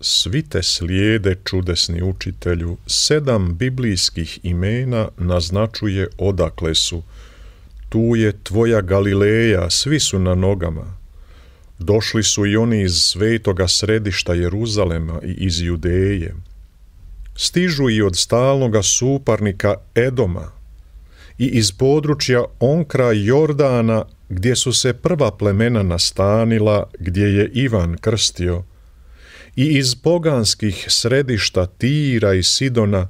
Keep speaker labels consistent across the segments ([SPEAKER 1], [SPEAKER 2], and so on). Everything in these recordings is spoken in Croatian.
[SPEAKER 1] svi te slijede čudesni učitelju, sedam biblijskih imena naznačuje odakle su. Tu je tvoja Galileja, svi su na nogama. Došli su i oni iz svetoga središta Jeruzalema i iz Judeje. Stižu i od stalnoga suparnika Edoma i iz područja Onkra Jordana gdje su se prva plemena nastanila gdje je Ivan krstio – i iz poganskih središta Tira i Sidona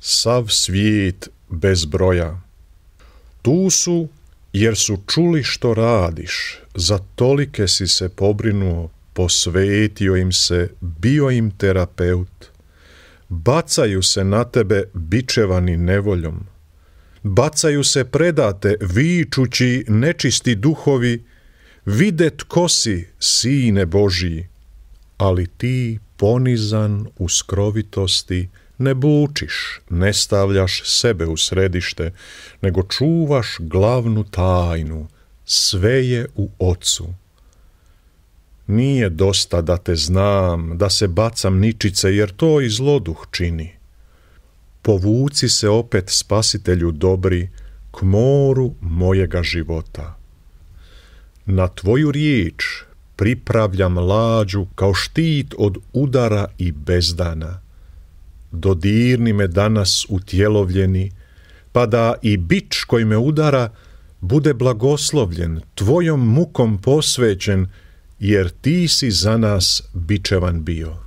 [SPEAKER 1] sav svijet bez broja. Tu su jer su čuli što radiš, za tolike si se pobrinuo, posvetio im se, bio im terapeut. Bacaju se na tebe bičevani nevoljom. Bacaju se predate, vičući nečisti duhovi, vide tko si, sine Božiji ali ti ponizan u skrovitosti ne bučiš, ne stavljaš sebe u središte, nego čuvaš glavnu tajnu, sve je u ocu. Nije dosta da te znam, da se bacam ničice, jer to i zloduh čini. Povuci se opet, spasitelju dobri, k moru mojega života. Na tvoju riječ pripravljam lađu kao štit od udara i bezdana. Dodirni me danas utjelovljeni, pa da i bič koji me udara bude blagoslovljen, tvojom mukom posvećen, jer ti si za nas bičevan bio.